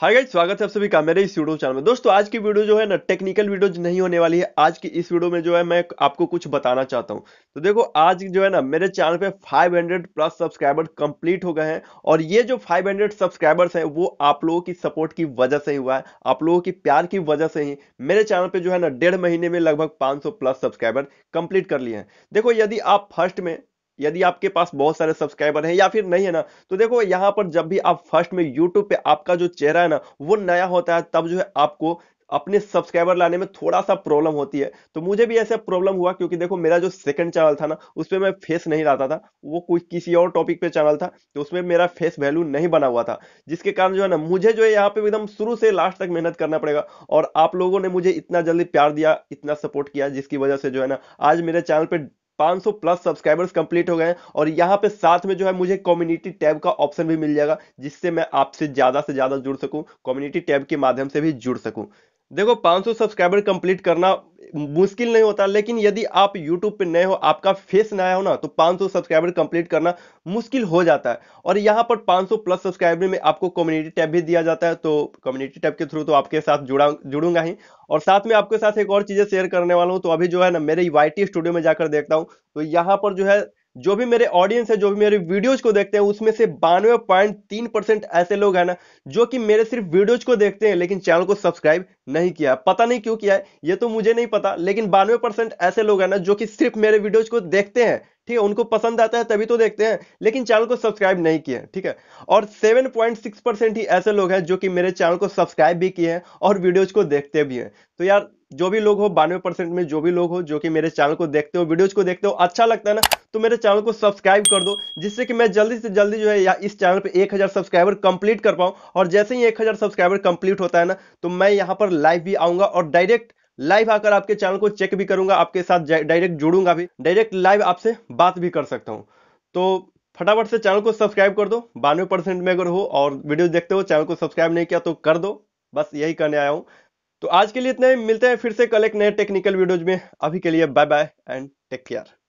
hi guys स्वागत है आप सभी का मेरे इस वीडियो चैनल में दोस्तों आज की वीडियो जो है ना टेक्निकल वीडियो नहीं होने वाली है आज की इस वीडियो में जो है मैं आपको कुछ बताना चाहता हूं तो देखो आज जो है ना मेरे चैनल पे 500 प्लस सब्सक्राइबर कंप्लीट हो गए हैं और ये जो 500 सब्सक्राइबर्स हैं वो आप लोगों की सपोर्ट की वजह से ही हुआ है आप लोगों की प्यार की वजह से ही मेरे चैनल पर जो है ना डेढ़ महीने में लगभग पाँच प्लस सब्सक्राइबर कंप्लीट कर लिए हैं देखो यदि आप फर्स्ट में यदि आपके पास बहुत सारे सब्सक्राइबर हैं या फिर नहीं है ना तो देखो यहाँ पर जब भी आप फर्स्ट में यूट्यूब पे आपका जो चेहरा है ना वो नया होता है तब जो है आपको अपने सब्सक्राइबर लाने में थोड़ा सा प्रॉब्लम होती है तो मुझे भी ऐसा प्रॉब्लम हुआ क्योंकि देखो मेरा जो सेकंड चैनल था ना उस पर मैं फेस नहीं लाता था वो कोई किसी और टॉपिक पे चैनल था तो उसमें मेरा फेस वैल्यू नहीं बना हुआ था जिसके कारण जो है ना मुझे जो है यहाँ पे एकदम शुरू से लास्ट तक मेहनत करना पड़ेगा और आप लोगों ने मुझे इतना जल्दी प्यार दिया इतना सपोर्ट किया जिसकी वजह से जो है ना आज मेरे चैनल पर 500 प्लस सब्सक्राइबर्स कंप्लीट हो गए हैं और यहाँ पे साथ में जो है मुझे कम्युनिटी टैब का ऑप्शन भी मिल जाएगा जिससे मैं आपसे ज़्यादा से ज़्यादा जुड़ सकूं कम्युनिटी टैब के माध्यम से भी जुड़ सकूं देखो 500 सब्सक्राइबर कंप्लीट करना मुश्किल नहीं होता लेकिन यदि आप YouTube पे नए हो आपका फेस नया हो ना तो 500 सब्सक्राइबर कंप्लीट करना मुश्किल हो जाता है और यहाँ पर 500 प्लस सब्सक्राइबर में आपको कम्युनिटी टैब भी दिया जाता है तो कम्युनिटी टैब के थ्रू तो आपके साथ जुड़ा जुड़ूंगा ही और साथ में आपके साथ एक और चीज़ें शेयर करने वाला हूँ तो अभी जो है ना मेरे वाई स्टूडियो में जाकर देखता हूँ तो यहाँ पर जो है जो भी मेरे ऑडियंस है जो भी मेरे वीडियोज को देखते हैं उसमें से बानवे पॉइंट तीन परसेंट ऐसे लोग हैं ना जो कि मेरे सिर्फ वीडियोज को देखते हैं लेकिन चैनल को सब्सक्राइब नहीं किया पता नहीं क्यों किया है ये तो मुझे नहीं पता लेकिन बानवे परसेंट ऐसे लोग हैं ना जो कि सिर्फ मेरे वीडियोज को देखते हैं ठीक है उनको पसंद आता है तभी तो देखते हैं लेकिन चैनल को सब्सक्राइब नहीं किया ठीक है और 7.6 परसेंट ही ऐसे लोग हैं जो कि मेरे चैनल को सब्सक्राइब भी किए हैं और वीडियोज को देखते भी हैं तो यार जो भी लोग हो बानवे परसेंट में जो भी लोग हो जो कि मेरे चैनल को देखते हो वीडियोज को देखते हो अच्छा लगता है ना तो मेरे चैनल को सब्सक्राइब कर दो जिससे कि मैं जल्दी से जल्दी जो है या इस चैनल पे 1000 सब्सक्राइबर कंप्लीट कर पाऊँ और जैसे ही 1000 सब्सक्राइबर कंप्लीट होता है ना तो मैं यहाँ पर लाइव भी आऊँगा और डायरेक्ट लाइव आकर आपके चैनल को चेक भी करूंगा आपके साथ डायरेक्ट जुड़ूंगा भी डायरेक्ट लाइव आपसे बात भी कर सकता हूँ तो फटाफट से चैनल को सब्सक्राइब कर दो बानवे परसेंट में अगर हो और वीडियो देखते हो चैनल को सब्सक्राइब नहीं किया तो कर दो बस यही करने आया हूँ तो आज के लिए इतना ही मिलते हैं फिर से कल एक नए टेक्निकल वीडियोज में अभी के लिए bye bye and take care